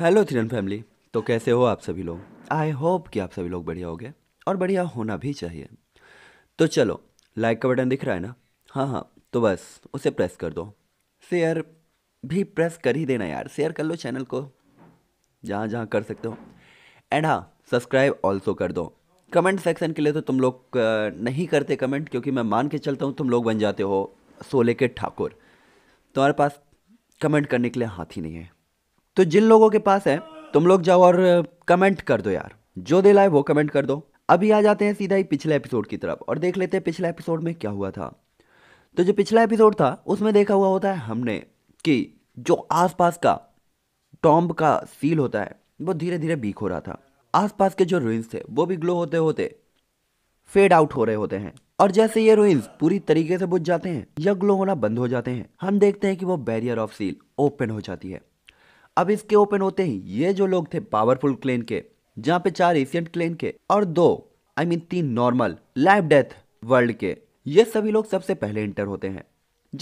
hello थिरन family तो कैसे हो आप सभी लोग आई होप कि आप सभी लोग बढ़िया हो गए और बढ़िया होना भी चाहिए तो चलो लाइक का बटन दिख रहा है ना हाँ हाँ तो बस उसे प्रेस कर दो शेयर भी प्रेस कर ही देना यार शेयर कर लो चैनल को जहाँ जहाँ कर सकते हो एंड हाँ सब्सक्राइब ऑल्सो कर दो कमेंट सेक्शन के लिए तो तुम लोग नहीं करते कमेंट क्योंकि मैं मान के चलता हूँ तुम लोग बन जाते हो सोले के ठाकुर तुम्हारे पास कमेंट करने के लिए हाथ ही नहीं है तो जिन लोगों के पास है तुम लोग जाओ और कमेंट कर दो यार जो दिल आए वो कमेंट कर दो अभी आ जाते हैं सीधा ही पिछले एपिसोड की तरफ और देख लेते हैं पिछले एपिसोड में क्या हुआ था तो जो पिछला एपिसोड था उसमें देखा हुआ होता है हमने कि जो आसपास का टॉम्ब का सील होता है वो धीरे धीरे बीक हो रहा था आसपास के जो रुइंस थे वो भी ग्लो होते होते फेड आउट हो रहे होते हैं और जैसे ये रुइंस पूरी तरीके से बुझ जाते हैं या ग्लो होना बंद हो जाते हैं हम देखते हैं कि वो बैरियर ऑफ सील ओपन हो जाती है अब इसके ओपन होते ही ये जो लोग थे पावरफुल क्लेन के जहाँ पे चार एशियंट क्लेन के और दो आई I मीन mean, तीन नॉर्मल लाइफ डेथ वर्ल्ड के ये सभी लोग सबसे पहले इंटर होते हैं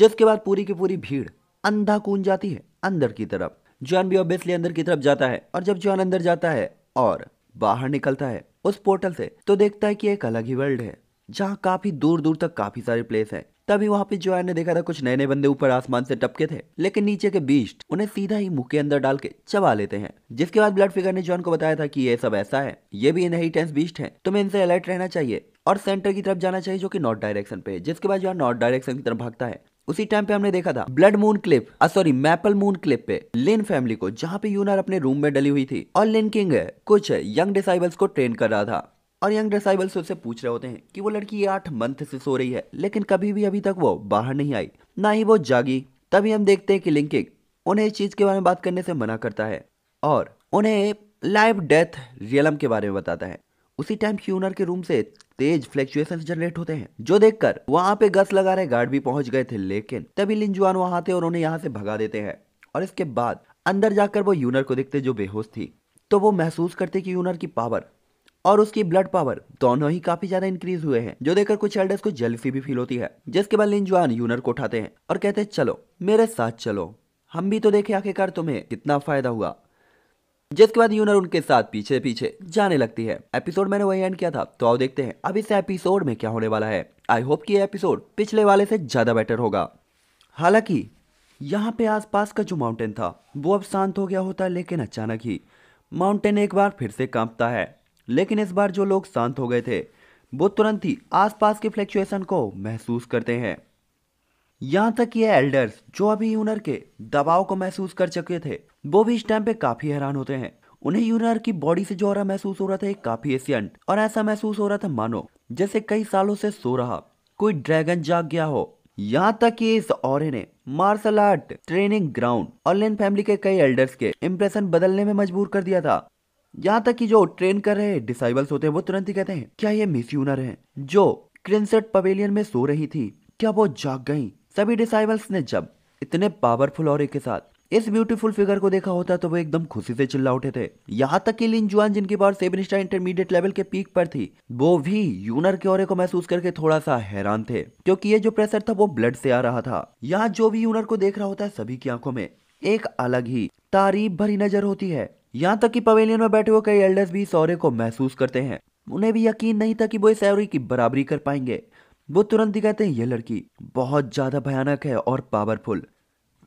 जिसके बाद पूरी की पूरी भीड़ अंधा कून जाती है अंदर की तरफ जॉन भी ऑब्वियसली अंदर की तरफ जाता है और जब जॉन अंदर जाता है और बाहर निकलता है उस पोर्टल से तो देखता है कि एक अलग ही वर्ल्ड है जहाँ काफी दूर दूर तक काफी सारे प्लेस है तभी वहाँ पे जोया ने देखा था कुछ नए नए बंदे ऊपर आसमान से टपके थे लेकिन नीचे के बीस्ट उन्हें सीधा ही मुंह के अंदर डाल के चबा लेते हैं जिसके बाद ब्लड फिगर ने जॉन को बताया था कि ये सब ऐसा है ये भी इनहेरिटेंस बीस्ट है तुम्हें इनसे अलर्ट रहना चाहिए और सेंटर की तरफ जाना चाहिए जो की नॉर्थ डायरेक्शन पे जिसके बाद जॉन नॉर्थ डायरेक्शन की तरफ भागता है उसी टाइम पे हमने देखा था blood moon eclipse sorry maple moon eclipse पे लिन फैमिली को जहाँ पे यूनर अपने रूम में डली हुई थी और लिन किंग कुछ यंग डिसाइबल्स को ट्रेन कर रहा था और यंग डिसाइबल्स उससे पूछ रहे होते हैं कि वो लड़की आठ मंथ से सो रही है लेकिन कभी भी अभी तक वो बाहर नहीं आई ना ही वो जागी तभी हम देखते हैं कि लिंकिंग उन्हें इस चीज़ के बारे में बात करने से मना करता है और उन्हें लाइव डेथ रियलम के बारे में बताता है उसी टाइम ह्यूनर के रूम से तेज फ्लैक्चुएशन जनरेट होते हैं जो देखकर वहां पे गस लगा रहे गार्ड भी पहुंच गए थे लेकिन तभी लिंजुआन वहां आते और उन्हें यहाँ से भगा देते हैं और इसके बाद अंदर जाकर वो यूनर को देखते जो बेहोश थी तो वो महसूस करते कि यूनर की पावर और उसकी ब्लड पावर दोनों ही काफी ज्यादा इंक्रीज हुए हैं जो देखकर कुछ एल्डर्स को जेलसी भी फील होती है जिसके बाद लिंजुआन यूनर को उठाते हैं और कहते हैं चलो मेरे साथ चलो हम भी तो देखे आखिरकार तुम्हें कितना फायदा हुआ जिसके बाद यूनर उनके साथ पीछे पीछे जाने लगती है एपिसोड मैंने वही एंड किया था तो आओ देखते हैं अब इस एपिसोड में क्या होने वाला है आई होप कि एपिसोड पिछले वाले से ज्यादा बेटर होगा हालांकि यहाँ पे आसपास का जो माउंटेन था वो अब शांत हो गया होता है लेकिन अचानक ही माउंटेन एक बार फिर से कांपता है लेकिन इस बार जो लोग शांत हो गए थे वो तुरंत ही आसपास के फ्लैक्चुएशन को महसूस करते हैं यहाँ तक ये एल्डर्स जो अभी यूनर के दबाव को महसूस कर चुके थे वो भी इस टाइम पे काफी हैरान होते हैं उन्हें यूनर की बॉडी से जो हो रहा महसूस हो रहा था काफी एशियंट और ऐसा महसूस हो रहा था मानो जैसे कई सालों से सो रहा कोई ड्रैगन जाग गया हो यहाँ तक कि इस और ने मार्शल आर्ट ट्रेनिंग ग्राउंड और लेन फैमिली के कई एल्डर्स के इम्प्रेशन बदलने में मजबूर कर दिया था यहाँ तक कि जो ट्रेन कर रहे डिसाइबल्स होते हैं वो तुरंत ही कहते हैं क्या ये मिस यूनर है जो क्रिंसेट पवेलियन में सो रही थी क्या वो जाग गई सभी डिसाइबल्स ने जब इतने पावरफुल और के साथ इस ब्यूटीफुल फिगर को देखा होता तो वो एकदम खुशी से चिल्ला उठे थे यहाँ तक कि लिन जुआन जिनकी power seven star intermediate level के पीक पर थी वो भी यूनर के ओरे को महसूस करके थोड़ा सा हैरान थे क्योंकि ये जो प्रेशर था वो ब्लड से आ रहा था यहाँ जो भी यूनर को देख रहा होता है सभी की आंखों में एक अलग ही तारीफ भरी नजर होती है यहाँ तक कि पवेलियन में बैठे हुए कई एल्डर्स भी सौरे को महसूस करते हैं उन्हें भी यकीन नहीं था कि वो इस एवरी की बराबरी कर पाएंगे वो तुरंत ही कहते हैं ये लड़की बहुत ज्यादा भयानक है और पावरफुल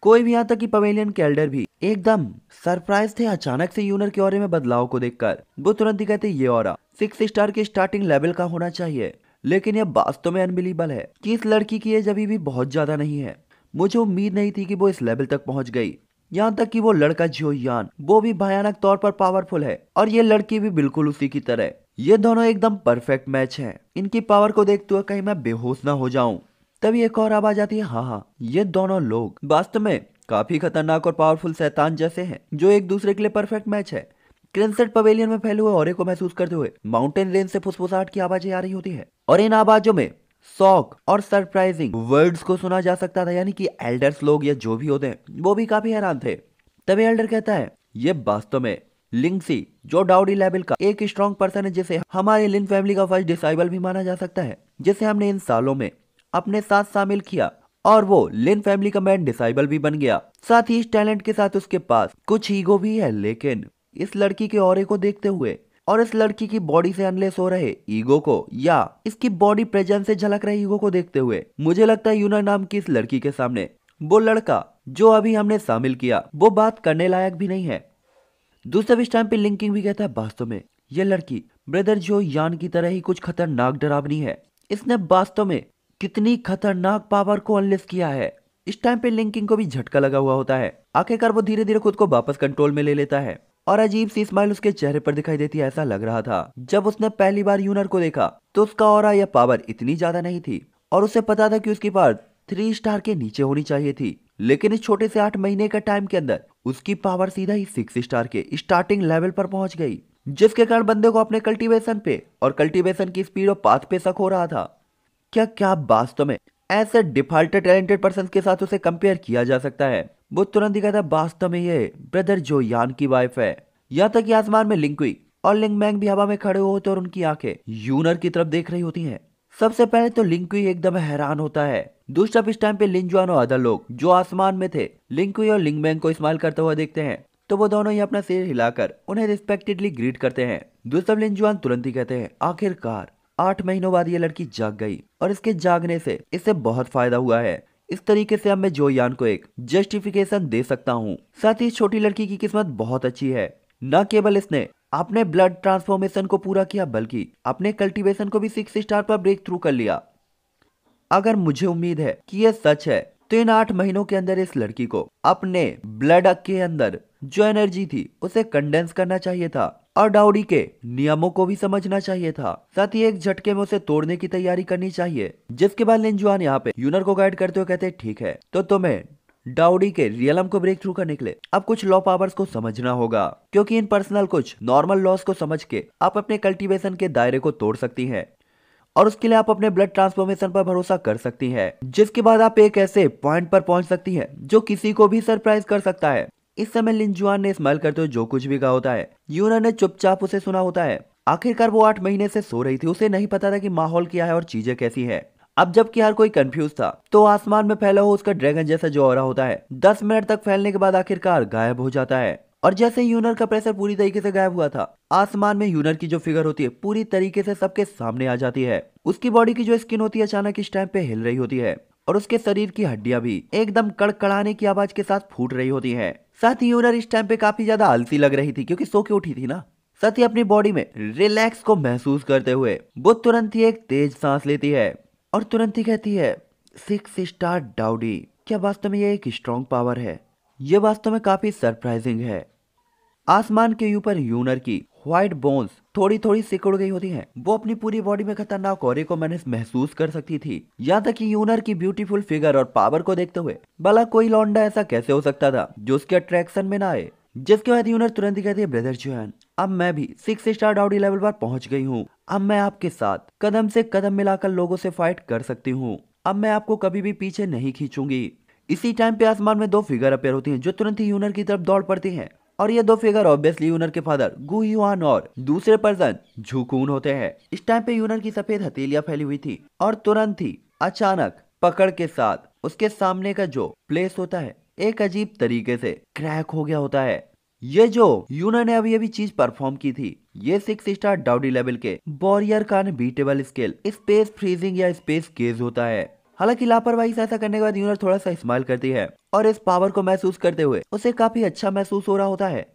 कोई भी यहाँ तक कि पवेलियन के एल्डर भी एकदम सरप्राइज थे अचानक से यूनर के और में बदलाव को देखकर वो तुरंत ही कहते ये और सिक्स स्टार के स्टार्टिंग लेवल का होना चाहिए लेकिन यह वास्तव में अनबिलीबल है कि इस लड़की की एज अभी भी बहुत ज्यादा नहीं है मुझे उम्मीद नहीं थी कि वो इस लेवल तक पहुंच गई यहाँ तक कि वो लड़का यान वो भी भयानक तौर पर पावरफुल है और ये लड़की भी बिल्कुल उसी की तरह ये दोनों एकदम परफेक्ट मैच है इनकी पावर को देखते हुए कहीं मैं बेहोश ना हो जाऊं तभी एक और आवाज आती है हाँ हाँ ये दोनों लोग वास्तव में काफी खतरनाक और पावरफुल शैतान जैसे हैं जो एक दूसरे के लिए परफेक्ट मैच है क्रिंसेट पवेलियन में फैले हुए और को महसूस करते हुए माउंटेन रेंज से फुसफुसाहट की आवाजें आ रही होती है और इन आवाजों में शॉक और सरप्राइजिंग वर्ड्स को सुना जा सकता था यानी कि एल्डर्स लोग या जो भी होते हैं वो भी काफी हैरान थे तभी एल्डर कहता है ये वास्तव में लिंगसी जो डाउडी लेवल का एक स्ट्रॉन्ग पर्सन है जिसे हमारे लिन फैमिली का फर्स्ट डिसाइबल भी माना जा सकता है जिसे हमने इन सालों में अपने साथ शामिल किया और वो लिन फैमिली का मैन डिसाइबल भी बन गया साथ ही इस टैलेंट के साथ उसके पास कुछ ईगो भी है लेकिन इस लड़की के और को देखते हुए और इस लड़की की बॉडी से अनलेस हो रहे ईगो को या इसकी बॉडी प्रेजेंस से झलक रहे ईगो को देखते हुए मुझे लगता है यूना नाम की इस लड़की के सामने वो लड़का जो अभी हमने शामिल किया वो बात करने लायक भी नहीं है दूसरे इस टाइम पे लिंकिंग भी कहता है वास्तव में यह लड़की ब्रदर जो यान की तरह ही कुछ खतरनाक डरावनी है इसने वास्तव में कितनी खतरनाक पावर को अनलेस किया है इस टाइम पे लिंकिंग को भी झटका लगा हुआ होता है आखिरकार वो धीरे धीरे खुद को वापस कंट्रोल में ले लेता है और अजीब सी स्माइल उसके चेहरे पर दिखाई देती ऐसा लग रहा था जब उसने पहली बार यूनर को देखा तो उसका और या पावर इतनी ज्यादा नहीं थी और उसे पता था कि उसकी पावर थ्री स्टार के नीचे होनी चाहिए थी लेकिन इस छोटे से आठ महीने के टाइम के अंदर उसकी पावर सीधा ही सिक्स स्टार के स्टार्टिंग लेवल पर पहुंच गई जिसके कारण बंदे को अपने कल्टीवेशन पे और कल्टीवेशन की स्पीड और पाथ पे शक हो रहा था क्या क्या वास्तव में ऐसे डिफॉल्ट टैलेंटेड पर्सन के साथ उसे कंपेयर किया जा सकता है वो तुरंत दिखा है वास्तव में ये ब्रदर जो यान की वाइफ है यहाँ तक आसमान में लिंक हुई और लिंग मैंग भी हवा में खड़े होते और उनकी आंखें यूनर की तरफ देख रही होती हैं सबसे पहले तो लिंकुई एकदम हैरान होता है दूसरा इस टाइम पे लिंजुआन और अदर लोग जो आसमान में थे लिंकुई और लिंगमैंग को स्माइल करते हुए देखते हैं तो वो दोनों ही अपना सिर हिलाकर उन्हें रिस्पेक्टेडली ग्रीट करते हैं दूसरा लिंजुआन तुरंत ही कहते हैं आखिरकार आठ महीनों बाद ये लड़की जाग गई और इसके जागने से इसे बहुत फायदा हुआ है इस तरीके से अब मैं जोयान को एक जस्टिफिकेशन दे सकता हूँ साथ ही छोटी लड़की की किस्मत बहुत अच्छी है न केवल इसने अपने ब्लड ट्रांसफॉर्मेशन को पूरा किया बल्कि अपने कल्टीवेशन को भी सिक्स स्टार पर ब्रेक थ्रू कर लिया अगर मुझे उम्मीद है कि यह सच है तो इन आठ महीनों के अंदर इस लड़की को अपने ब्लड के अंदर जो एनर्जी थी उसे कंडेंस करना चाहिए था और डाउडी के नियमों को भी समझना चाहिए था साथ ही एक झटके में उसे तोड़ने की तैयारी करनी चाहिए जिसके बाद लिंजुआन यहाँ पे यूनर को गाइड करते हुए कहते हैं ठीक है तो तुम्हें डाउडी के रियलम को ब्रेक थ्रू करने के लिए अब कुछ लॉ पावर्स को समझना होगा क्योंकि इन पर्सनल कुछ नॉर्मल लॉस को समझ के आप अपने कल्टीवेशन के दायरे को तोड़ सकती हैं और उसके लिए आप अपने ब्लड ट्रांसफॉर्मेशन पर भरोसा कर सकती हैं जिसके बाद आप एक ऐसे पॉइंट पर पहुंच सकती हैं जो किसी को भी सरप्राइज कर सकता है इस समय लिंजुआन ने स्माइल करते हुए जो कुछ भी कहा होता है यूना ने चुपचाप उसे सुना होता है आखिरकार वो आठ महीने से सो रही थी उसे नहीं पता था कि माहौल क्या है और चीजें कैसी है अब जबकि हर कोई कंफ्यूज था तो आसमान में फैला हो उसका ड्रैगन जैसा जो और होता है दस मिनट तक फैलने के बाद आखिरकार गायब हो जाता है और जैसे यूनर का प्रेशर पूरी तरीके से गायब हुआ था आसमान में यूनर की जो फिगर होती है पूरी तरीके से सबके सामने आ जाती है उसकी बॉडी की जो स्किन होती है अचानक इस टाइम पे हिल रही होती है और उसके शरीर की हड्डियां भी एकदम कड़कड़ाने की आवाज के साथ फूट रही होती है साथ ही यूनर इस टाइम पे काफी ज्यादा आलसी लग रही थी क्योंकि सो के उठी थी ना साथ ही अपनी बॉडी में रिलैक्स को महसूस करते हुए वो तुरंत ही एक तेज सांस लेती है और तुरंत ही कहती है सिक्स स्टार डाउडी क्या वास्तव में यह एक स्ट्रॉन्ग पावर है यह वास्तव में काफी सरप्राइजिंग है आसमान के ऊपर यूनर की व्हाइट बोन्स थोड़ी थोड़ी सिकुड़ गई होती है वो अपनी पूरी बॉडी में खतरनाक और को महसूस कर सकती थी यहाँ तक की यूनर की ब्यूटीफुल फिगर और पावर को देखते हुए भला कोई लौंडा ऐसा कैसे हो सकता था जो उसके अट्रैक्शन में ना आए जिसके बाद यूनर तुरंत ही कहती है ब्रदर जोहन अब मैं भी सिक्स स्टार डाउडी लेवल पर पहुंच गई हूँ अब मैं आपके साथ कदम से कदम मिलाकर लोगों से फाइट कर सकती हूँ अब मैं आपको कभी भी पीछे नहीं खींचूंगी इसी टाइम पे आसमान में दो फिगर अपेयर होती हैं जो तुरंत ही यूनर की तरफ दौड़ पड़ती हैं और ये दो फिगर ऑब्वियसली यूनर के फादर गु युआन और दूसरे पर्सन झुकून होते हैं इस टाइम पे यूनर की सफेद हथेलियां फैली हुई थी और तुरंत ही अचानक पकड़ के साथ उसके सामने का जो प्लेस होता है एक अजीब तरीके से क्रैक हो गया होता है ये जो यूनर ने अभी अभी चीज परफॉर्म की थी ये सिक्स स्टार डाउडी लेवल के बॉरियर का अनबीटेबल स्केल स्पेस फ्रीजिंग या स्पेस गेज होता है हालांकि लापरवाही से ऐसा करने के बाद यूनर थोड़ा सा स्माइल करती है और इस पावर को महसूस करते हुए उसे काफी अच्छा महसूस हो रहा होता है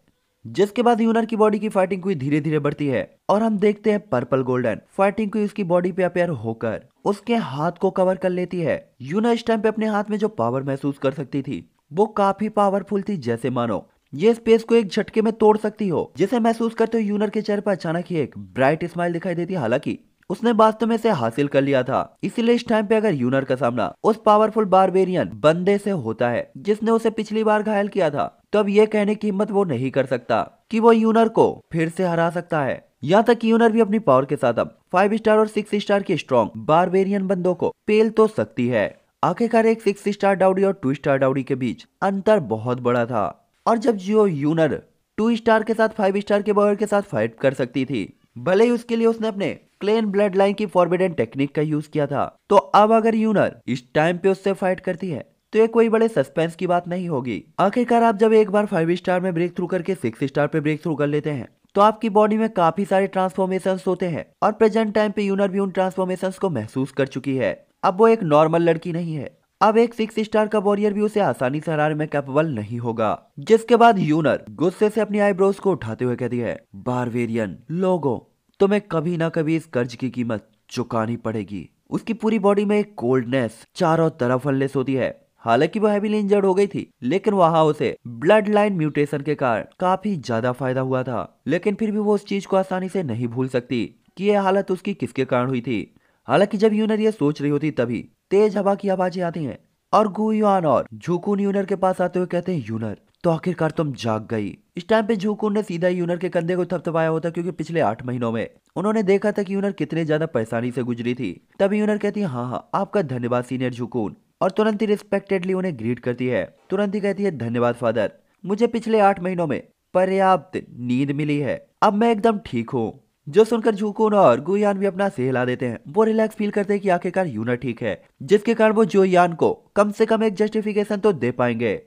जिसके बाद यूनर की बॉडी की फाइटिंग कोई धीरे धीरे बढ़ती है और हम देखते हैं पर्पल गोल्डन फाइटिंग कोई उसकी बॉडी पे अपेयर होकर उसके हाथ को कवर कर लेती है यूनर इस टाइम पे अपने हाथ में जो पावर महसूस कर सकती थी वो काफी पावरफुल थी जैसे मानो ये स्पेस को एक झटके में तोड़ सकती हो जिसे महसूस करते हुए यूनर के चेहरे पर अचानक ही एक ब्राइट स्माइल दिखाई देती है हालांकि उसने वास्तव में से हासिल कर लिया था इसलिए इस टाइम पे अगर यूनर का सामना उस पावरफुल बारबेरियन बंदे से होता है जिसने उसे पिछली बार घायल किया था तो अब ये कहने की हिम्मत वो नहीं कर सकता कि वो यूनर को फिर से हरा सकता है यहाँ तक यूनर भी अपनी पावर के साथ अब फाइव स्टार और सिक्स स्टार के स्ट्रॉन्ग बारबेरियन बंदों को पेल तो सकती है आखिरकार एक सिक्स स्टार डाउडी और टू स्टार डाउडी के बीच अंतर बहुत बड़ा था और जब जियो यूनर टू स्टार के साथ फाइव स्टार के बॉयर के साथ फाइट कर सकती थी भले ही उसके लिए उसने अपने क्लेन ब्लड लाइन की फॉरबिडन टेक्निक का यूज किया था तो अब अगर यूनर इस टाइम पे उससे फाइट करती है तो ये कोई बड़े सस्पेंस की बात नहीं होगी आखिरकार आप जब एक बार फाइव स्टार में ब्रेक थ्रू करके सिक्स स्टार पे ब्रेक थ्रू कर लेते हैं तो आपकी बॉडी में काफी सारे ट्रांसफॉर्मेशन होते हैं और प्रेजेंट टाइम पे यूनर भी उन ट्रांसफॉर्मेशन को महसूस कर चुकी है अब वो एक नॉर्मल लड़की नहीं है अब एक सिक्स स्टार का वॉरियर भी उसे आसानी से हराने में कैपेबल नहीं होगा जिसके बाद यूनर गुस्से से अपनी आईब्रोज को उठाते हुए कहती है बारवेरियन लोगों तो मैं कभी ना कभी इस कर्ज की कीमत चुकानी पड़ेगी उसकी पूरी बॉडी में एक कोल्डनेस चारों तरफ अनलेस होती है हालांकि वह हैवीली इंजर्ड हो गई थी लेकिन वहां उसे ब्लड लाइन म्यूटेशन के कारण काफी ज्यादा फायदा हुआ था लेकिन फिर भी वो उस चीज को आसानी से नहीं भूल सकती कि यह हालत उसकी किसके कारण हुई थी हालांकि जब यूनर यह सोच रही होती तभी तेज हवा की आवाजें आती हैं और गुयान और झुकुन यूनर के पास आते हुए कहते हैं यूनर तो आखिरकार तुम जाग गई इस टाइम पे झूकुन ने सीधा यूनर के कंधे को थपथपाया होता क्योंकि पिछले आठ महीनों में उन्होंने देखा था कि यूनर कितने ज्यादा परेशानी से गुजरी थी तब यूनर कहती है हाँ हाँ आपका धन्यवाद सीनियर झूकुन और तुरंत ही रिस्पेक्टेडली उन्हें ग्रीट करती है तुरंत ही कहती है धन्यवाद फादर मुझे पिछले आठ महीनों में पर्याप्त नींद मिली है अब मैं एकदम ठीक हूँ जो सुनकर झूकुन और गुयान भी अपना से हिला देते हैं वो रिलैक्स फील करते हैं कि आखिरकार यूनर ठीक है जिसके कारण वो यान को कम से कम एक जस्टिफिकेशन तो दे पाएंगे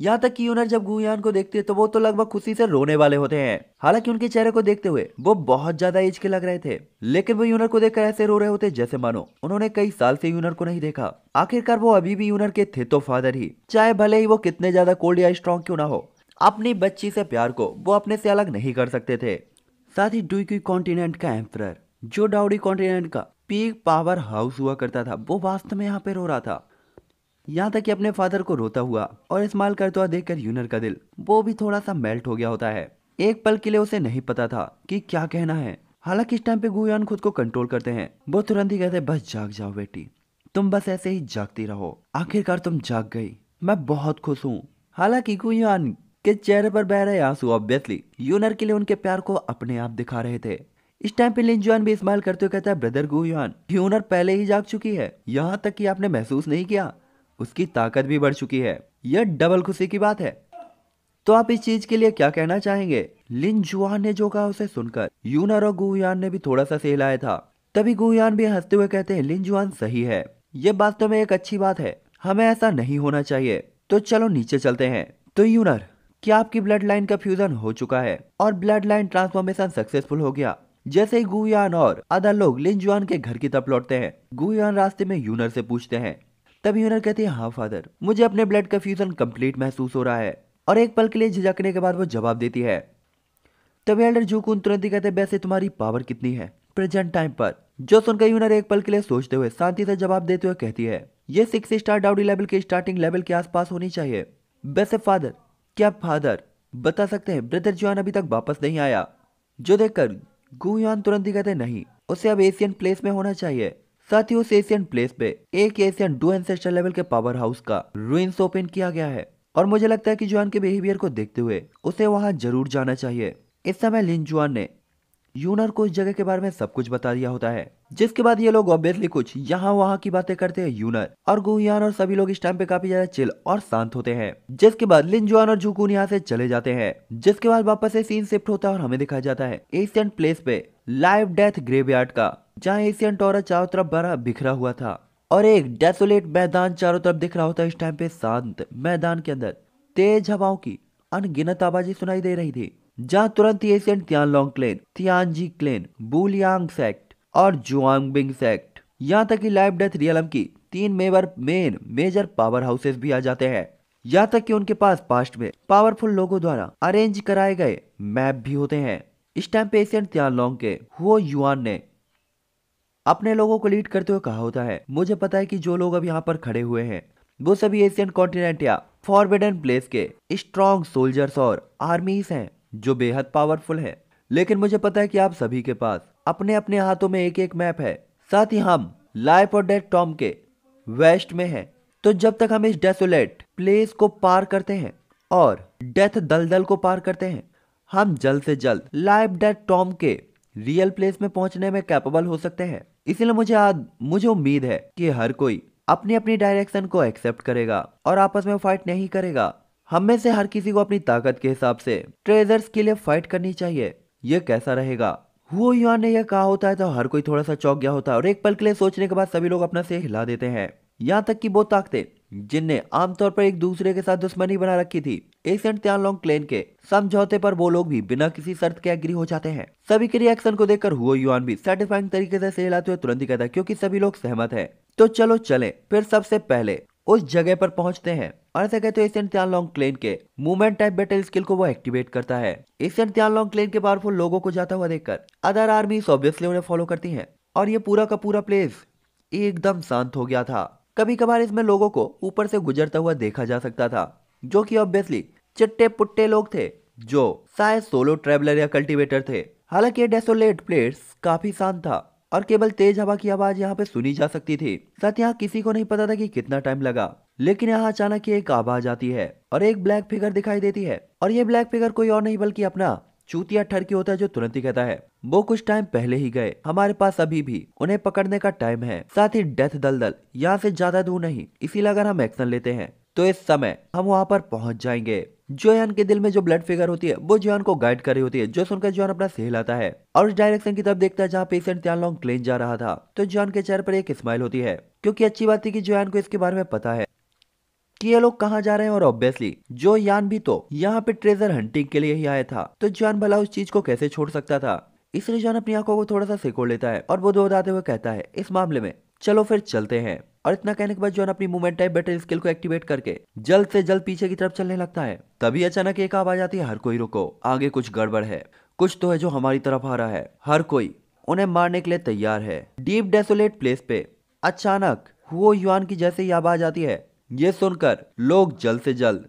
यहाँ तक कि यूनर जब गुयान को देखते हैं तो वो तो लगभग खुशी से रोने वाले होते हैं हालांकि उनके चेहरे को देखते हुए वो बहुत ज्यादा एज के लग रहे थे लेकिन वो यूनर को देखकर ऐसे रो रहे होते जैसे मानो उन्होंने कई साल से यूनर को नहीं देखा आखिरकार वो अभी भी यूनर के थे तो फादर ही चाहे भले ही वो कितने ज्यादा कोल्ड या स्ट्रॉन्ग क्यों ना हो अपनी बच्ची से प्यार को वो अपने से अलग नहीं कर सकते थे साथ ही डुई कॉन्टिनेंट का एम्फर जो डाउडी कॉन्टिनेंट का पीक पावर हाउस हुआ करता था वो वास्तव में यहाँ पे रो रहा था यहाँ तक कि अपने फादर को रोता हुआ और इस्तेमाल करता हुआ देखकर यूनर का दिल वो भी थोड़ा सा मेल्ट हो गया होता है एक पल के लिए उसे नहीं पता था कि क्या कहना है हालांकि इस टाइम पे गुयान खुद को कंट्रोल करते हैं वो तुरंत ही कहते बस जाग जाओ बेटी तुम बस ऐसे ही जागती रहो आखिरकार तुम जाग गई मैं बहुत खुश हूँ हालांकि गुयान के चेहरे पर बह रहे आंसू ऑब्वियसली यूनर के लिए उनके प्यार को अपने आप दिखा रहे थे इस टाइम पे लिंजुआन भी इस्तेमाल करते हुए कहता है ब्रदर गुयान यूनर पहले ही जाग चुकी है यहाँ तक कि आपने महसूस नहीं किया उसकी ताकत भी बढ़ चुकी है यह डबल खुशी की बात है तो आप इस चीज के लिए क्या कहना चाहेंगे लिन जुआन ने जो कहा उसे सुनकर यूनर और गुहयान ने भी थोड़ा सा सहलाया था तभी गुहयान भी हंसते हुए कहते हैं लिन जुआन सही है यह बात तो में एक अच्छी बात है हमें ऐसा नहीं होना चाहिए तो चलो नीचे चलते हैं तो यूनर क्या आपकी ब्लड लाइन का फ्यूजन हो चुका है और ब्लड लाइन ट्रांसफॉर्मेशन सक्सेसफुल हो गया जैसे ही गुयान और अदर लोग लिन जुआन के घर की तरफ लौटते हैं गुयान रास्ते में यूनर से पूछते हैं तभी यूनर कहती है हाँ फादर मुझे अपने ब्लड का फ्यूजन कंप्लीट महसूस हो रहा है और एक पल के लिए झिझकने के बाद वो जवाब देती है तभी एल्डर जूकून तुरंत ही कहते वैसे तुम्हारी पावर कितनी है प्रेजेंट टाइम पर जो सुनकर यूनर एक पल के लिए सोचते हुए शांति से जवाब देते हुए कहती है ये सिक्स स्टार डाउडी लेवल के स्टार्टिंग लेवल के आसपास होनी चाहिए वैसे फादर क्या फादर बता सकते हैं ब्रदर जुआन अभी तक वापस नहीं आया जो देखकर गुहान तुरंत ही कहते नहीं उसे अब एशियन प्लेस में होना चाहिए साथ ही उस एशियन प्लेस पे एक एशियन डू एंसेस्टर लेवल के पावर हाउस का रूइंस ओपन किया गया है और मुझे लगता है कि जुआन के बिहेवियर को देखते हुए उसे वहां जरूर जाना चाहिए इस समय लिन जुआन ने यूनर को इस जगह के बारे में सब कुछ बता दिया होता है जिसके बाद ये लोग ऑब्वियसली कुछ यहाँ वहाँ की बातें करते हैं यूनर और गुयान और सभी लोग इस टाइम पे काफी ज्यादा चिल और शांत होते हैं जिसके बाद लिंजुआन और झुकून यहाँ से चले जाते हैं जिसके बाद वापस से सीन शिफ्ट होता है और हमें दिखाया जाता है एशियन प्लेस पे लाइव डेथ ग्रेवयार्ड का जहाँ एशियन टॉरा चारों तरफ बड़ा बिखरा हुआ था और एक डेसोलेट मैदान चारों तरफ दिख रहा होता इस टाइम पे शांत मैदान के अंदर तेज हवाओं की अनगिनत आवाजें सुनाई दे रही थी जहाँ तुरंत Asian Tian Long clan Tian Ji clan Buliang sect और जुआंगबिंग सेक्ट यहाँ तक कि लाइफ डेथ रियलम की तीन मेवर मेन मेजर पावर हाउसेस भी आ जाते हैं यहाँ तक कि उनके पास पास्ट में पावरफुल लोगों द्वारा अरेंज कराए गए मैप भी होते हैं इस टाइम पे एशियन तियान लॉन्ग के हुओ युआन ने अपने लोगों को लीड करते हुए कहा होता है मुझे पता है कि जो लोग अब यहाँ पर खड़े हुए हैं वो सभी एशियन कॉन्टिनेंट या फॉरवेडन प्लेस के स्ट्रॉन्ग सोल्जर्स और आर्मीज हैं जो बेहद पावरफुल है लेकिन मुझे पता है कि आप सभी के पास अपने अपने हाथों में एक एक मैप है साथ ही हम लाइफ और डेथ टॉम के वेस्ट में हैं तो जब तक हम इस डेसोलेट प्लेस को पार करते हैं और डेथ दलदल को पार करते हैं हम जल्द से जल्द लाइफ डेथ टॉम के रियल प्लेस में पहुंचने में कैपेबल हो सकते हैं इसलिए मुझे आज मुझे उम्मीद है कि हर कोई अपनी अपनी डायरेक्शन को एक्सेप्ट करेगा और आपस में फाइट नहीं करेगा हम में से हर किसी को अपनी ताकत के हिसाब से ट्रेजर्स के लिए फाइट करनी चाहिए ये कैसा रहेगा हुओ युआन ने यह कहा होता है तो हर कोई थोड़ा सा चौक गया होता है और एक पल के लिए सोचने के बाद सभी लोग अपना से हिला देते हैं यहाँ तक कि वो ताकते जिनने आमतौर पर एक दूसरे के साथ दुश्मनी बना रखी थी एसेंट त्यानलोंग क्लेन के समझौते पर वो लोग भी बिना किसी शर्त के एग्री हो जाते हैं सभी के रिएक्शन को देखकर हुआ युआन भी सेटिस्फाइंग तरीके से हिलाते हुए तुरंत ही कहता है क्योंकि सभी लोग सहमत है तो चलो चले फिर सबसे पहले उस जगह पर पहुंचते हैं और ऐसा कहते एशियन त्यान लॉन्ग क्लेन के मूवमेंट टाइप बैटल स्किल को वो एक्टिवेट करता है एशियन त्यान लॉन्ग क्लेन के पावरफुल लोगों को जाता हुआ देखकर अदर आर्मी ऑब्वियसली उन्हें फॉलो करती है और ये पूरा का पूरा प्लेस एकदम शांत हो गया था कभी कभार इसमें लोगों को ऊपर से गुजरता हुआ देखा जा सकता था जो कि ऑब्वियसली चिट्टे पुट्टे लोग थे जो शायद सोलो ट्रेवलर या कल्टीवेटर थे हालांकि डेसोलेट प्लेट्स काफी शांत था और केवल तेज हवा की आवाज यहाँ पे सुनी जा सकती थी साथ यहाँ किसी को नहीं पता था कि कितना टाइम लगा लेकिन यहाँ अचानक ही एक आवाज आती है और एक ब्लैक फिगर दिखाई देती है और ये ब्लैक फिगर कोई और नहीं बल्कि अपना चूतिया ठरकी होता है जो तुरंत ही कहता है वो कुछ टाइम पहले ही गए हमारे पास अभी भी उन्हें पकड़ने का टाइम है साथ ही डेथ दलदल यहाँ से ज्यादा दूर नहीं इसीलिए अगर हम एक्शन लेते हैं तो इस समय हम वहाँ पर पहुँच जाएंगे जोयान के दिल में जो ब्लड फिगर होती है वो जोयान को गाइड कर रही होती है जो सुनकर जोयान अपना सेह लाता है और उस डायरेक्शन की तरफ देखता है जहाँ पेशेंट लॉन्ग क्लेन जा रहा था तो जोयान के चेहरे पर एक स्माइल होती है क्योंकि अच्छी बात थी कि जोयान को इसके बारे में पता है कि ये लोग कहाँ जा रहे हैं और ऑब्वियसली जो यान भी तो यहाँ पे ट्रेजर हंटिंग के लिए ही आया था तो जॉन भला उस चीज को कैसे छोड़ सकता था इसलिए जॉन अपनी आंखों को थोड़ा सा सिकोड़ लेता है और वो दोहराते हुए कहता है इस मामले में चलो फिर चलते हैं और इतना कहने के बाद जॉन अपनी मूवमेंट टाइप बैटरी स्किल को एक्टिवेट करके जल्द से जल्द पीछे की तरफ चलने लगता है तभी अचानक एक आवाज आती है हर कोई रुको आगे कुछ गड़बड़ है कुछ तो है जो हमारी तरफ आ रहा है हर कोई उन्हें मारने के लिए तैयार है डीप डेसोलेट प्लेस पे अचानक वो युआन की जैसे ही आवाज आती है ये सुनकर लोग जल्द से जल्द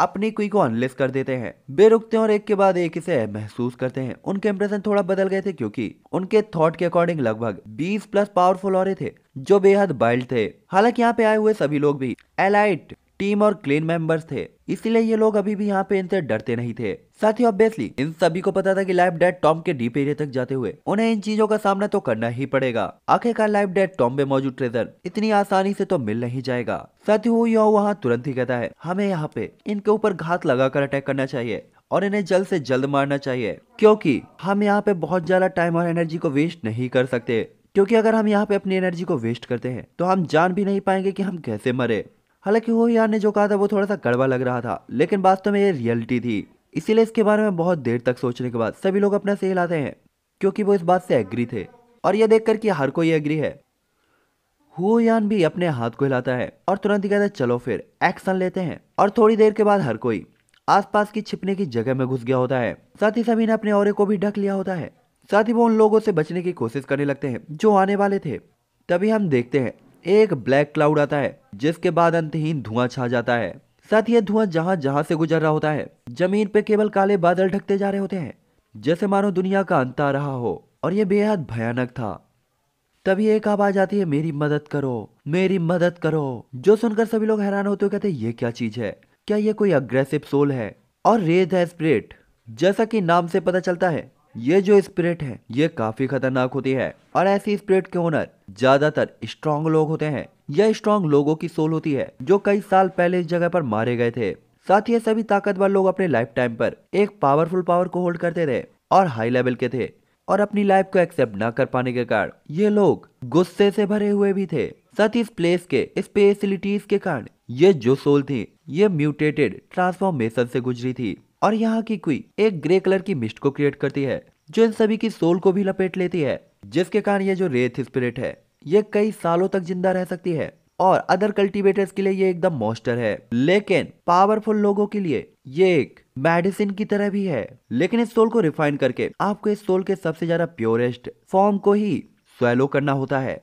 अपनी कुई को अनलिस कर देते हैं बेरुकते रुकते हैं और एक के बाद एक इसे महसूस करते हैं उनके इम्प्रेशन थोड़ा बदल गए थे क्योंकि उनके थॉट के अकॉर्डिंग लगभग 20 प्लस पावरफुल और थे जो बेहद बाइल्ड थे हालांकि यहाँ पे आए हुए सभी लोग भी एलाइट टीम और क्लीन मेंबर्स थे इसलिए ये लोग अभी भी यहाँ पे इनसे डरते नहीं थे साथ ही ऑब्वियसली इन सभी को पता था कि लाइफ डेड टॉम के डीप एरिया तक जाते हुए उन्हें इन चीजों का सामना तो करना ही पड़ेगा आखिरकार लाइफ डेड टॉम में मौजूद ट्रेजर इतनी आसानी से तो मिल नहीं जाएगा साथ ही वो वहाँ तुरंत ही कहता है हमें यहाँ पे इनके ऊपर घात लगा अटैक करना चाहिए और इन्हें जल्द से जल्द मारना चाहिए क्योंकि हम यहाँ पे बहुत ज्यादा टाइम और एनर्जी को वेस्ट नहीं कर सकते क्योंकि अगर हम यहाँ पे अपनी एनर्जी को वेस्ट करते हैं तो हम जान भी नहीं पाएंगे कि हम कैसे मरे हालांकि वो यार ने जो कहा था वो थोड़ा सा कड़वा लग रहा था लेकिन वास्तव तो में ये रियलिटी थी इसीलिए इसके बारे में बहुत देर तक सोचने के बाद सभी लोग अपना सही लाते हैं क्योंकि वो इस बात से एग्री थे और यह देखकर कि हर कोई एग्री है हुओयान भी अपने हाथ को हिलाता है और तुरंत ही कहता है चलो फिर एक्शन लेते हैं और थोड़ी देर के बाद हर कोई आसपास की छिपने की जगह में घुस गया होता है साथ ही सभी ने अपने औरे को भी ढक लिया होता है साथ ही वो उन लोगों से बचने की कोशिश करने लगते हैं जो आने वाले थे तभी हम देखते हैं एक ब्लैक क्लाउड आता है जिसके बाद अंतहीन धुआं छा जाता है साथ ही धुआं जहां जहां से गुजर रहा होता है जमीन पे केवल काले बादल ढकते जा रहे होते हैं जैसे मानो दुनिया का अंत आ रहा हो और यह बेहद भयानक था तभी एक आवाज आती है मेरी मदद करो मेरी मदद करो जो सुनकर सभी लोग हैरान होते हुए कहते ये क्या चीज है क्या ये कोई अग्रेसिव सोल है और रेज है स्प्रेट जैसा कि नाम से पता चलता है ये जो स्प्रिट है ये काफी खतरनाक होती है और ऐसी स्प्रिट के ओनर ज्यादातर स्ट्रांग लोग होते हैं यह स्ट्रांग लोगों की सोल होती है जो कई साल पहले इस जगह पर मारे गए थे साथ ही ये सभी ताकतवर लोग अपने लाइफ टाइम पर एक पावरफुल पावर को होल्ड करते थे और हाई लेवल के थे और अपनी लाइफ को एक्सेप्ट ना कर पाने के कारण ये लोग गुस्से से भरे हुए भी थे साथ ही इस प्लेस के स्पेशलिटीज के कारण ये जो सोल थी ये म्यूटेटेड ट्रांसफॉर्मेशन से गुजरी थी और यहाँ की क्वी एक ग्रे कलर की मिस्ट को क्रिएट करती है जो इन सभी की सोल को भी लपेट लेती है जिसके कारण ये जो रेथ स्पिरिट है ये कई सालों तक जिंदा रह सकती है और अदर कल्टीवेटर्स के लिए ये एकदम मोस्टर है लेकिन पावरफुल लोगों के लिए ये एक मेडिसिन की तरह भी है लेकिन इस सोल को रिफाइन करके आपको इस सोल के सबसे ज्यादा प्योरेस्ट फॉर्म को ही स्वेलो करना होता है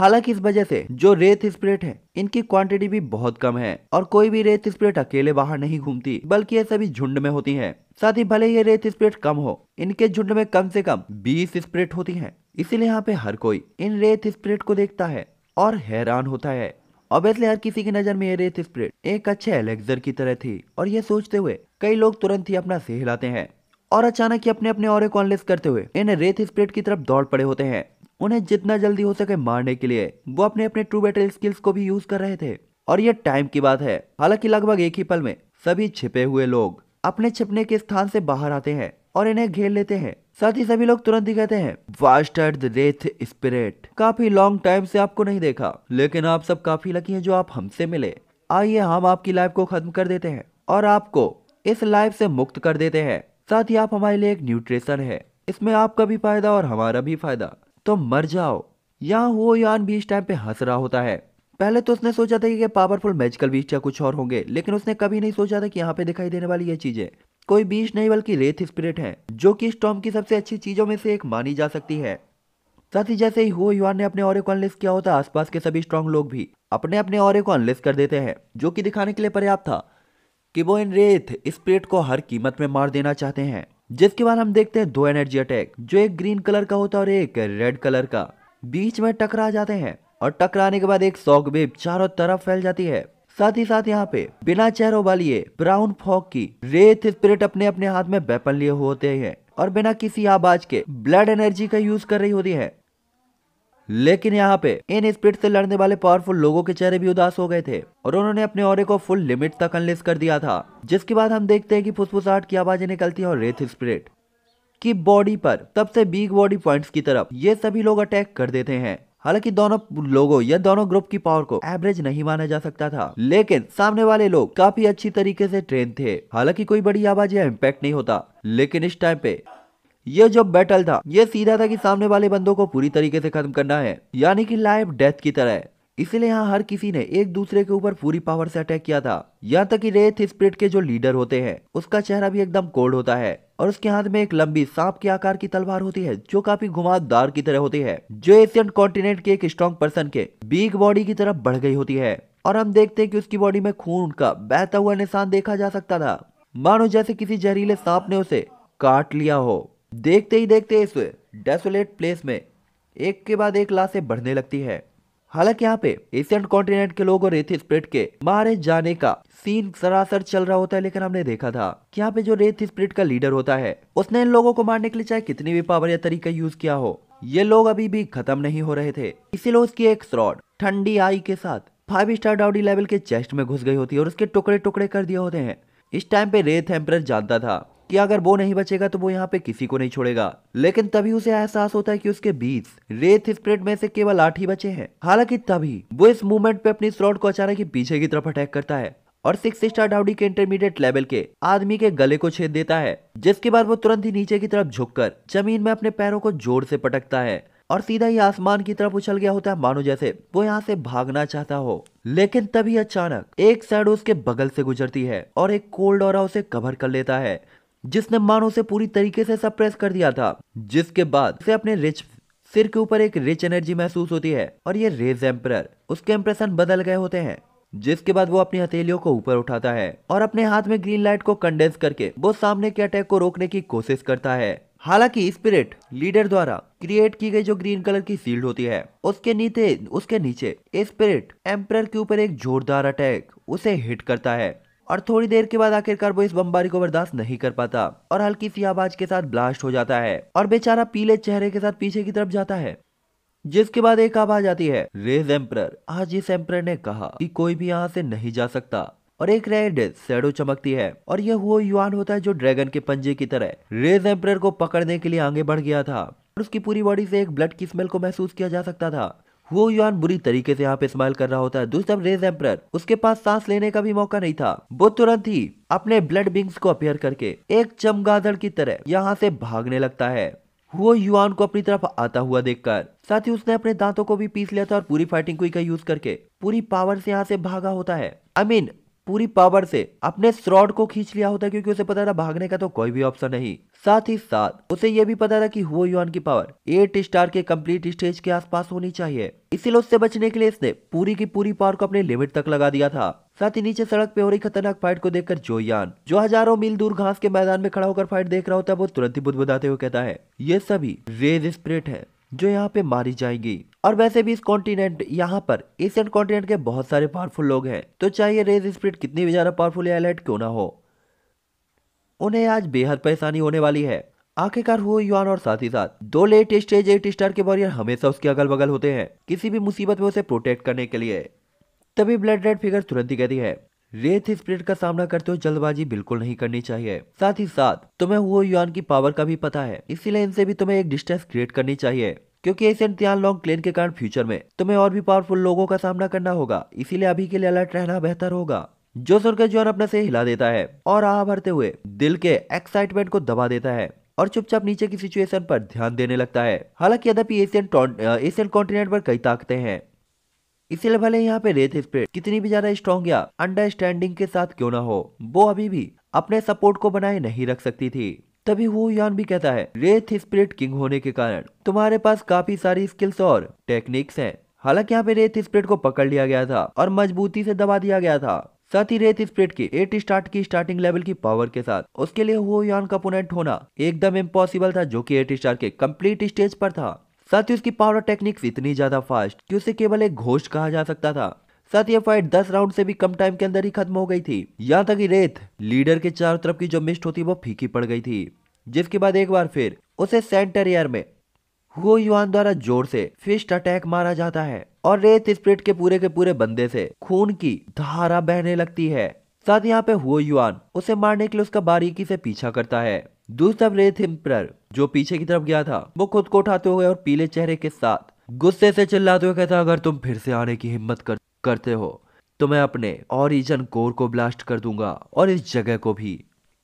हालांकि इस वजह से जो रेत स्प्रेट है इनकी क्वांटिटी भी बहुत कम है और कोई भी रेत स्प्रेट अकेले बाहर नहीं घूमती बल्कि ये सभी झुंड में होती है साथ ही भले ये रेत स्प्रेट कम हो इनके झुंड में कम से कम बीस स्प्रेट होती है इसीलिए यहाँ पे हर कोई इन रेत स्प्रेट को देखता है और हैरान होता है ऑब्वियसली हर किसी की नजर में ये रेत स्प्रेट एक अच्छे एलेक्सर की तरह थी और ये सोचते हुए कई लोग तुरंत ही अपना सेह लाते हैं और अचानक ही अपने अपने और कॉनलेस करते हुए इन रेत स्प्रेट की तरफ दौड़ पड़े होते हैं उन्हें जितना जल्दी हो सके मारने के लिए वो अपने अपने ट्रू बैटल स्किल्स को भी यूज कर रहे थे और ये टाइम की बात है हालांकि लगभग एक ही पल में सभी छिपे हुए लोग अपने छिपने के स्थान से बाहर आते हैं और इन्हें घेर लेते हैं साथ ही सभी लोग तुरंत ही कहते हैं रेथ स्पिरिट काफी लॉन्ग टाइम से आपको नहीं देखा लेकिन आप सब काफी लकी हैं जो आप हमसे मिले आइए हम आपकी लाइफ को खत्म कर देते हैं और आपको इस लाइफ से मुक्त कर देते हैं साथ ही आप हमारे लिए एक न्यूट्रिशन है इसमें आपका भी फायदा और हमारा भी फायदा तो मर जाओ यहाँ वो यान भी इस टाइम पे हंस रहा होता है पहले तो उसने सोचा था कि पावरफुल मैजिकल बीच या कुछ और होंगे लेकिन उसने कभी नहीं सोचा था कि यहाँ पे दिखाई देने वाली ये चीजें कोई बीच नहीं बल्कि रेथ स्पिरिट है जो कि स्टॉम की सबसे अच्छी चीजों में से एक मानी जा सकती है साथ ही जैसे ही हो युवा ने अपने औरे को अनलिस्ट किया होता आसपास के सभी स्ट्रॉन्ग लोग भी अपने अपने ऑरे को अनलिस्ट कर देते हैं जो कि दिखाने के लिए पर्याप्त था कि वो इन रेथ स्पिरिट को हर कीमत में मार देना चाहते हैं जिसके बाद हम देखते हैं दो एनर्जी अटैक जो एक ग्रीन कलर का होता है और एक रेड कलर का बीच में टकरा जाते हैं और टकराने के बाद एक सॉक वेब चारों तरफ फैल जाती है साथ ही साथ यहाँ पे बिना चेहरों वाली ब्राउन फॉक की रेत स्पिरिट अपने अपने हाथ में वेपन लिए होते हैं और बिना किसी आवाज के ब्लड एनर्जी का यूज कर रही होती है लेकिन यहाँ पे इन स्पीड से लड़ने वाले पावरफुल लोगों के चेहरे भी उदास हो गए थे और उन्होंने अपने और को फुल लिमिट तक अनलेस कर दिया था जिसके बाद हम देखते हैं कि फुसफुसाहट की आवाजें निकलती है और रेथ स्प्रिट की बॉडी पर तब से बिग बॉडी पॉइंट्स की तरफ ये सभी लोग अटैक कर देते हैं हालांकि दोनों लोगों या दोनों ग्रुप की पावर को एवरेज नहीं माना जा सकता था लेकिन सामने वाले लोग काफी अच्छी तरीके से ट्रेन थे हालांकि कोई बड़ी आवाज या इम्पैक्ट नहीं होता लेकिन इस टाइम पे ये जो बैटल था ये सीधा था कि सामने वाले बंदों को पूरी तरीके से खत्म करना है यानी कि लाइफ डेथ की तरह इसलिए यहाँ हर किसी ने एक दूसरे के ऊपर पूरी पावर से अटैक किया था यहाँ तक कि रेथ स्प्रिट के जो लीडर होते हैं उसका चेहरा भी एकदम कोल्ड होता है और उसके हाथ में एक लंबी सांप के आकार की तलवार होती है जो काफी घुमावदार की तरह होती है जो एशियन कॉन्टिनेंट के एक स्ट्रॉन्ग पर्सन के बिग बॉडी की तरफ बढ़ गई होती है और हम देखते हैं कि उसकी बॉडी में खून का बहता हुआ निशान देखा जा सकता था मानो जैसे किसी जहरीले सांप ने उसे काट लिया हो देखते ही देखते इस डेसोलेट प्लेस में एक के बाद एक लाशें बढ़ने लगती है हालांकि यहाँ पे एशियन कॉन्टिनेंट के लोग और रेती स्प्रिट के मारे जाने का सीन सरासर चल रहा होता है लेकिन हमने देखा था कि यहाँ पे जो रेत स्प्रिट का लीडर होता है उसने इन लोगों को मारने के लिए चाहे कितनी भी पावर या तरीका यूज किया हो ये लोग अभी भी खत्म नहीं हो रहे थे इसीलिए उसकी एक स्रॉड ठंडी आई के साथ फाइव स्टार डाउडी लेवल के चेस्ट में घुस गई होती है और उसके टुकड़े टुकड़े कर दिए होते हैं इस टाइम पे रेत एम्पर जानता था कि अगर वो नहीं बचेगा तो वो यहाँ पे किसी को नहीं छोड़ेगा लेकिन तभी उसे एहसास होता है कि उसके बीच रेत स्प्रेड में से केवल आठ ही बचे हैं हालांकि तभी वो इस मूवमेंट पे अपनी स्लॉट को अचानक ही पीछे की तरफ अटैक करता है और सिक्स स्टार डाउडी के इंटरमीडिएट लेवल के आदमी के गले को छेद देता है जिसके बाद वो तुरंत ही नीचे की तरफ झुक जमीन में अपने पैरों को जोर से पटकता है और सीधा ही आसमान की तरफ उछल गया होता है मानो जैसे वो यहाँ से भागना चाहता हो लेकिन तभी अचानक एक साइड उसके बगल से गुजरती है और एक कोल्ड और उसे कवर कर लेता है जिसने मानो से पूरी तरीके से सप्रेस कर दिया था जिसके बाद उसे अपने रिच सिर के ऊपर एक रिच एनर्जी महसूस होती है और ये रेज एम्पर उसके इम्प्रेशन बदल गए होते हैं जिसके बाद वो अपनी हथेलियों को ऊपर उठाता है और अपने हाथ में ग्रीन लाइट को कंडेंस करके वो सामने के अटैक को रोकने की कोशिश करता है हालांकि स्पिरिट लीडर द्वारा क्रिएट की गई जो ग्रीन कलर की सील्ड होती है उसके नीचे उसके नीचे स्पिरिट एम्पर के ऊपर एक जोरदार अटैक उसे हिट करता है और थोड़ी देर के बाद आखिरकार वो इस बमबारी को बर्दाश्त नहीं कर पाता और हल्की सी आवाज के साथ ब्लास्ट हो जाता है और बेचारा पीले चेहरे के साथ पीछे की तरफ जाता है जिसके बाद एक आवाज आती है रेज एम्प्रर आज इस एम्प्रर ने कहा कि कोई भी यहाँ से नहीं जा सकता और एक रेड सैडो चमकती है और यह वो युवान होता है जो ड्रैगन के पंजे की तरह रेज एम्प्रर को पकड़ने के लिए आगे बढ़ गया था और उसकी पूरी बॉडी से एक ब्लड की स्मेल को महसूस किया जा सकता था वो युआन बुरी तरीके से यहाँ पे इस्तेमाल कर रहा होता है दूसरा रेज एम्पर उसके पास सांस लेने का भी मौका नहीं था वो तुरंत ही अपने ब्लड बिंग्स को अपेयर करके एक चमगादड़ की तरह यहाँ से भागने लगता है वो युआन को अपनी तरफ आता हुआ देखकर साथ ही उसने अपने दांतों को भी पीस लिया था और पूरी फाइटिंग कुई का यूज करके पूरी पावर से यहाँ से भागा होता है आई I मीन mean, पूरी पावर से अपने स्रॉड को खींच लिया होता क्योंकि उसे पता था भागने का तो कोई भी ऑप्शन नहीं साथ ही साथ उसे यह भी पता था कि हुओ युआन की पावर एट स्टार के कंप्लीट स्टेज के आसपास होनी चाहिए इसीलिए उससे बचने के लिए इसने पूरी की पूरी पावर को अपने लिमिट तक लगा दिया था साथ ही नीचे सड़क पे हो रही खतरनाक फाइट को देखकर जोयान जो हजारों मील दूर घास के मैदान में खड़ा होकर फाइट देख रहा होता है वो तुरंत ही बुदबुदाते हुए कहता है ये सभी रेज स्प्रिट है जो यहाँ पे मारी जाएगी और वैसे भी इस कॉन्टिनेंट यहाँ पर एशियन कॉन्टिनेंट के बहुत सारे पावरफुल लोग हैं तो चाहे रेज स्प्रिट कितनी भी ज्यादा पावरफुल या एलाइट क्यों ना हो उन्हें आज बेहद परेशानी होने वाली है आखिरकार हुए युवान और साथ ही साथ दो लेट स्टेज एट स्टार के वॉरियर हमेशा उसके अगल बगल होते हैं किसी भी मुसीबत में उसे प्रोटेक्ट करने के लिए तभी ब्लड रेड फिगर तुरंत ही कहती है रेत स्प्रिट का सामना करते हुए जल्दबाजी बिल्कुल नहीं करनी चाहिए साथ ही साथ तुम्हें वो युआन की पावर का भी पता है इसीलिए इनसे भी तुम्हें एक डिस्टेंस क्रिएट करनी चाहिए क्योंकि एशियन तियान लॉन्ग क्लेन के कारण फ्यूचर में तुम्हें और भी पावरफुल लोगों का सामना करना होगा इसीलिए अभी के लिए अलर्ट रहना बेहतर होगा जोसर का जॉन अपने से हिला देता है और आह भरते हुए दिल के एक्साइटमेंट को दबा देता है और चुपचाप नीचे की सिचुएशन पर ध्यान देने लगता है हालांकि यद्यपि एशियन एशियन कॉन्टिनेंट पर कई ताकतें हैं इसलिए भले यहाँ पे रेत स्प्रेड कितनी भी ज्यादा स्ट्रॉन्ग या अंडरस्टैंडिंग के साथ क्यों ना हो वो अभी भी अपने सपोर्ट को बनाए नहीं रख सकती थी तभी वो यान भी कहता है रेत स्प्रिट किंग होने के कारण तुम्हारे पास काफी सारी स्किल्स और टेक्निक्स हैं हालांकि यहाँ पे रेत स्प्रिट को पकड़ लिया गया था और मजबूती से दबा दिया गया था साथ ही रेत स्प्रिट की एट स्टार्ट की स्टार्टिंग लेवल की पावर के साथ उसके लिए वो यान का अपोनेंट होना एकदम इम्पॉसिबल था जो कि एट स्टार के कंप्लीट स्टेज पर था साथ ही उसकी पावर टेक्निक इतनी ज्यादा फास्ट कि उसे केवल एक घोष कहा जा सकता था साथ ही फाइट दस राउंड से भी कम टाइम के अंदर ही खत्म हो गई थी यहाँ तक कि रेत लीडर के चारों तरफ की जो मिस्ट होती वो फीकी पड़ गई थी जिसके बाद एक बार फिर उसे सेंटर एयर में हुओ युआन द्वारा जोर से फिस्ट अटैक मारा जाता है और रेत स्प्रिट के पूरे के पूरे बंदे से खून की धारा बहने लगती है साथ यहाँ पे हुओ युआन उसे मारने के लिए उसका बारीकी से पीछा करता है दूसरा रेत एम्प्रर जो पीछे की तरफ गया था वो खुद को उठाते हुए और पीले चेहरे के साथ गुस्से से चिल्लाते हुए कहता अगर तुम फिर से आने की हिम्मत कर, करते हो तो मैं अपने और ईजन कोर को ब्लास्ट कर दूंगा और इस जगह को भी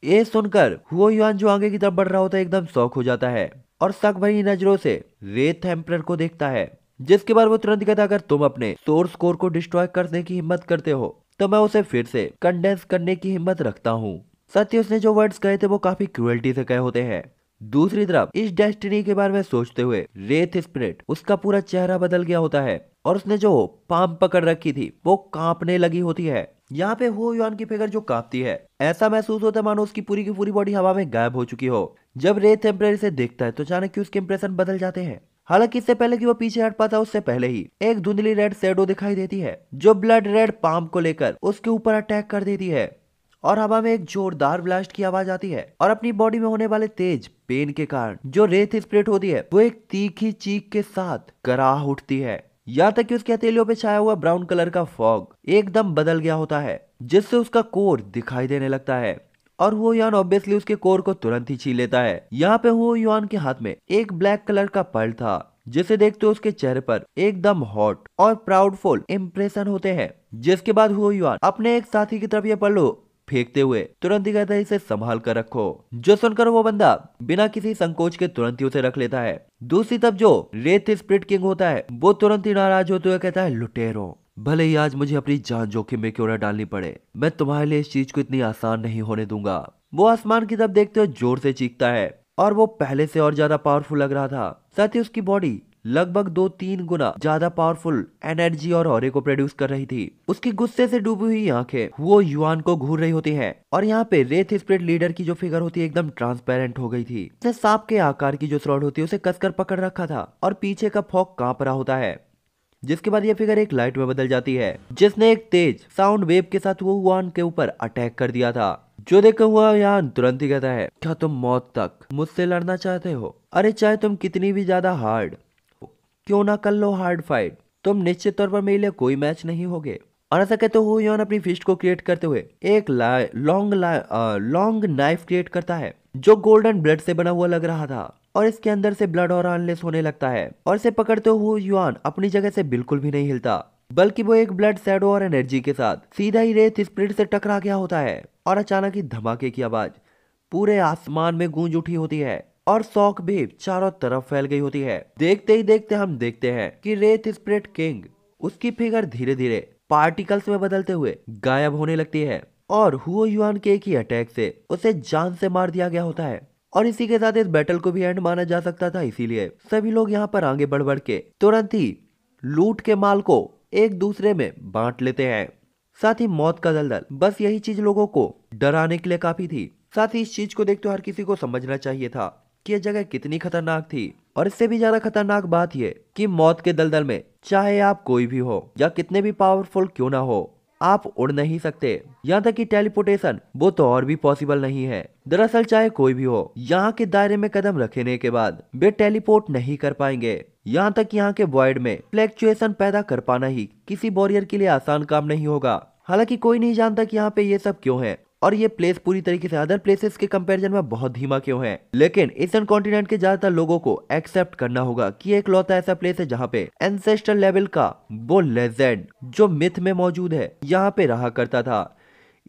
ये सुनकर हुओ युआन जो आगे की तरफ बढ़ रहा होता है एकदम शौक हो जाता है और सक भरी नजरों से रेत एम्प्रर को देखता है जिसके बाद वो तुरंत कहता अगर तुम अपने सोर्स कोर को डिस्ट्रॉय करने की हिम्मत करते हो तो मैं उसे फिर से कंडेंस करने की हिम्मत रखता हूँ साथ ही उसने जो वर्ड्स कहे थे वो काफी क्रुअल्टी से कहे होते हैं दूसरी तरफ इस डेस्टिनी के बारे में सोचते हुए रेत स्प्रिट उसका पूरा चेहरा बदल गया होता है और उसने जो पाम पकड़ रखी थी वो कांपने लगी होती है यहाँ पे हो योन की फिगर जो कांपती है ऐसा महसूस होता है मानो उसकी पूरी की पूरी बॉडी हवा में गायब हो चुकी हो जब रेत एम्प्रेरी से देखता है तो अचानक उसके इम्प्रेशन बदल जाते हैं हालांकि इससे पहले कि वो पीछे हट पाता उससे पहले ही एक धुंधली रेड सेडो दिखाई देती है जो ब्लड रेड पाम को लेकर उसके ऊपर अटैक कर देती है और हवा में एक जोरदार ब्लास्ट की आवाज आती है और अपनी बॉडी में होने वाले तेज पेन के कारण जो रेत स्प्रेट होती है वो एक तीखी चीख के साथ कराह उठती है यहाँ तक कि उसके हथेलियों पे छाया हुआ ब्राउन कलर का फॉग एकदम बदल गया होता है जिससे उसका कोर दिखाई देने लगता है और वो यान ऑब्वियसली उसके कोर को तुरंत ही छीन लेता है यहाँ पे वो युवान के हाथ में एक ब्लैक कलर का पर्ल था जिसे देखते उसके चेहरे पर एकदम हॉट और प्राउडफुल इम्प्रेशन होते हैं जिसके बाद हुआ युवान अपने एक साथी की तरफ ये पल्लू फेंकते हुए तुरंत ही कहता है इसे संभाल कर रखो जो सुनकर वो बंदा बिना किसी संकोच के तुरंत ही उसे रख लेता है दूसरी तब जो रेत स्प्रिट किंग होता है वो तुरंत ही नाराज होते हुए कहता है लुटेरो भले ही आज मुझे अपनी जान जोखिम में क्यों न डालनी पड़े मैं तुम्हारे लिए इस चीज को इतनी आसान नहीं होने दूंगा वो आसमान की तब देखते हुए जोर से चीखता है और वो पहले से और ज्यादा पावरफुल लग रहा था साथ ही उसकी बॉडी लगभग दो तीन गुना ज्यादा पावरफुल एनर्जी और ऑरे को प्रोड्यूस कर रही थी उसकी गुस्से से डूबी हुई आंखें वो युआन को घूर रही होती है और यहाँ पे रेथ स्प्रिट लीडर की जो फिगर होती है एकदम ट्रांसपेरेंट हो गई थी उसने सांप के आकार की जो स्रॉड होती है उसे कसकर पकड़ रखा था और पीछे का फॉक कांप रहा होता है जिसके बाद यह फिगर एक लाइट में बदल जाती है जिसने एक तेज साउंड वेव के साथ वो हुआन के ऊपर अटैक कर दिया था जो देखा हुआ यहाँ तुरंत ही कहता है क्या तुम मौत तक मुझसे लड़ना चाहते हो अरे चाहे तुम कितनी भी ज्यादा हार्ड क्यों ना कर लो हार्ड फाइट तुम निश्चित तौर पर मेरे लिए कोई मैच नहीं होगे और ऐसा कहते हुए योन अपनी फिस्ट को क्रिएट करते हुए एक लॉन्ग लॉन्ग नाइफ क्रिएट करता है जो गोल्डन ब्लड से बना हुआ लग रहा था और इसके अंदर से ब्लड और अनलेस होने लगता है और इसे पकड़ते हुए युआन अपनी जगह से बिल्कुल भी नहीं हिलता बल्कि वो एक ब्लड सैडो और एनर्जी के साथ सीधा ही रेत स्प्रिट से टकरा गया होता है और अचानक ही धमाके की आवाज पूरे आसमान में गूंज उठी होती है और शौक भी चारों तरफ फैल गई होती है देखते ही देखते हम देखते हैं कि रेत स्प्रेड किंग उसकी फिगर धीरे धीरे पार्टिकल्स में बदलते हुए गायब होने लगती है और हुओ युआन के एक ही अटैक से उसे जान से मार दिया गया होता है और इसी के साथ इस बैटल को भी एंड माना जा सकता था इसीलिए सभी लोग यहाँ पर आगे बढ़ बढ़ के तुरंत ही लूट के माल को एक दूसरे में बांट लेते हैं साथ ही मौत का दलदल बस यही चीज लोगों को डराने के लिए काफी थी साथ ही इस चीज को देखते हर किसी को समझना चाहिए था कि यह जगह कितनी खतरनाक थी और इससे भी ज्यादा खतरनाक बात यह कि मौत के दलदल में चाहे आप कोई भी हो या कितने भी पावरफुल क्यों ना हो आप उड़ नहीं सकते यहाँ तक कि टेलीपोर्टेशन वो तो और भी पॉसिबल नहीं है दरअसल चाहे कोई भी हो यहाँ के दायरे में कदम रखने के बाद वे टेलीपोर्ट नहीं कर पाएंगे यहाँ तक यहाँ के वॉइड में फ्लैक्चुएशन पैदा कर पाना ही किसी बॉरियर के लिए आसान काम नहीं होगा हालांकि कोई नहीं जानता कि यहाँ पे ये सब क्यों है और ये प्लेस पूरी तरीके से अदर प्लेसेस के कंपैरिजन में बहुत धीमा क्यों है लेकिन ईस्टर्न कॉन्टिनेंट के ज्यादातर लोगों को एक्सेप्ट करना होगा कि एक लौता ऐसा प्लेस है जहाँ पे एंसेस्टर लेवल का वो लेजेंड जो मिथ में मौजूद है यहाँ पे रहा करता था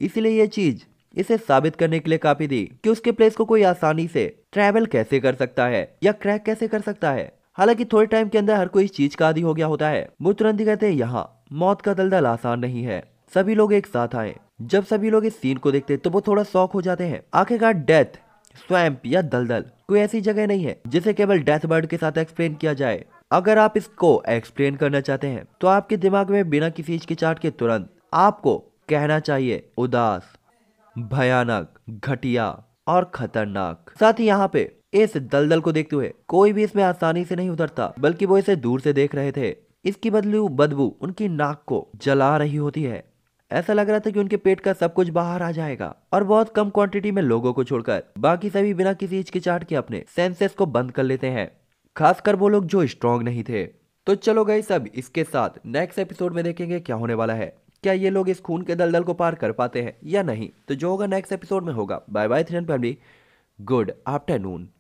इसलिए ये चीज इसे साबित करने के लिए काफी थी कि उसके प्लेस को कोई आसानी से ट्रेवल कैसे कर सकता है या क्रैक कैसे कर सकता है हालांकि थोड़े टाइम के अंदर हर कोई इस चीज का आदि हो गया होता है वो तुरंत ही कहते हैं यहाँ मौत का दलदल आसान नहीं है सभी लोग एक साथ आए जब सभी लोग इस सीन को देखते हैं तो वो थोड़ा शौक हो जाते हैं आखिरकार डेथ स्वैम्प या दलदल कोई ऐसी जगह नहीं है जिसे केवल डेथ बर्ड के साथ एक्सप्लेन किया जाए अगर आप इसको एक्सप्लेन करना चाहते हैं तो आपके दिमाग में बिना किसी हिचकिचाहट के तुरंत आपको कहना चाहिए उदास भयानक घटिया और खतरनाक साथ ही यहाँ पे इस दलदल को देखते हुए कोई भी इसमें आसानी से नहीं उतरता बल्कि वो इसे दूर से देख रहे थे इसकी बदलू बदबू उनकी नाक को जला रही होती है ऐसा लग रहा था कि उनके पेट का सब कुछ बाहर आ जाएगा और बहुत कम क्वांटिटी में लोगों को छोड़कर बाकी सभी बिना किसी हिचकिचाट के अपने सेंसेस को बंद कर लेते हैं खासकर वो लोग जो स्ट्रांग नहीं थे तो चलो गई सब इसके साथ नेक्स्ट एपिसोड में देखेंगे क्या होने वाला है क्या ये लोग इस खून के दलदल को पार कर पाते हैं या नहीं तो जो होगा नेक्स्ट एपिसोड में होगा bye bye three family good afternoon